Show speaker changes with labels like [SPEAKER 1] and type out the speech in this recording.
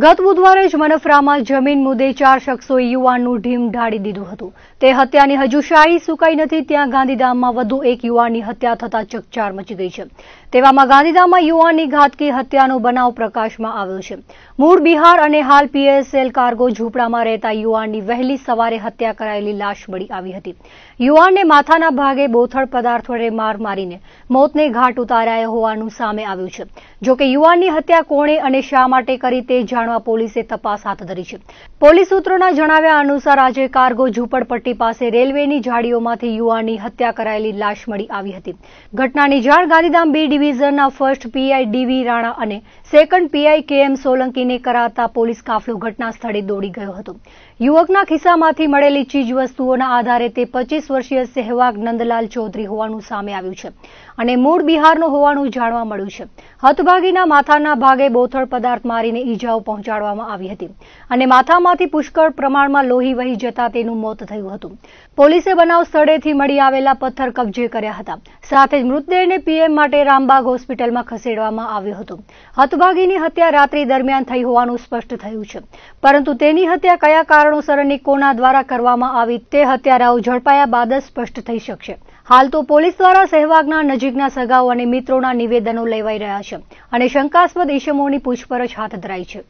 [SPEAKER 1] ગત બુધવારે જ મનફરામાં જમીન મુદ્દે ચાર શખ્સોએ યુવાનનું ઢીમ ઢાળી દીધું હતું તે હત્યાની હજુ શાહી સુકાઈ નથી ત્યાં ગાંધીધામમાં વધુ એક યુવાનની હત્યા થતાં ચકચાર મચી ગઈ છે તેવામાં ગાંધીધામમાં યુવાનની ઘાતકી હત્યાનો બનાવ પ્રકાશમાં આવ્યો છે મૂળ બિહાર અને હાલ પીએસએલ કાર્ગો ઝૂંપડામાં રહેતા યુવાનની વહેલી સવારે હત્યા કરાયેલી લાશ મળી આવી હતી યુવાનને માથાના ભાગે બોથળ પદાર્થ વડે માર મારીને મોતને ઘાટ ઉતાર્યા હોવાનું સામે આવ્યું છે જોકે યુવાનની હત્યા કોણે અને શા માટે કરી તે જાણ જાણવા પોલીસે તપાસ હાથ ધરી છે પોલીસ સૂત્રોના જણાવ્યા અનુસાર આજે કાર્ગો ઝૂંપડપટ્ટી પાસે રેલવેની જાડીઓમાંથી યુવાનની હત્યા કરાયેલી લાશ મળી આવી હતી ઘટનાની જાણ ગાંધીધામ બી ડિવિઝનના ફર્સ્ટ પીઆઈ ડીવી રાણા અને સેકન્ડ પીઆઈ કેએમ સોલંકીને કરાતા પોલીસ કાફલો ઘટના સ્થળે દોડી ગયો હતો યુવકના ખિસ્સામાંથી મળેલી ચીજવસ્તુઓના આધારે તે પચીસ વર્ષીય સહેવાગ નંદલાલ ચૌધરી હોવાનું સામે આવ્યું છે અને મૂળ બિહારનો હોવાનું જાણવા મળ્યું છે હતભાગીના માથાના ભાગે બોથળ પદાર્થ મારીને ઈજાઓ પહોંચાડવામાં આવી હતી અને માથામાંથી પુષ્કળ પ્રમાણમાં લોહી વહી જતા તેનું મોત થયું હતું પોલીસે બનાવ સ્થળેથી મળી આવેલા પથ્થર કબજે કર્યા હતા સાથે જ મૃતદેહને પીએમ માટે રામબાગ હોસ્પિટલમાં ખસેડવામાં આવ્યો હતો હતભાગીની હત્યા રાત્રિ દરમિયાન થઈ હોવાનું સ્પષ્ટ થયું છે પરંતુ તેની હત્યા કયા કારણોસર અને કોના દ્વારા કરવામાં આવી તે હત્યારાઓ ઝડપાયા બાદ જ સ્પષ્ટ થઈ શકશે હાલ તો પોલીસ દ્વારા સહેવાગના નજીકના સગાઓ અને મિત્રોના નિવેદનો લેવાઈ રહ્યા છે અને શંકાસ્પદ ઇસમોની પૂછપરછ હાથ ધરાઈ છે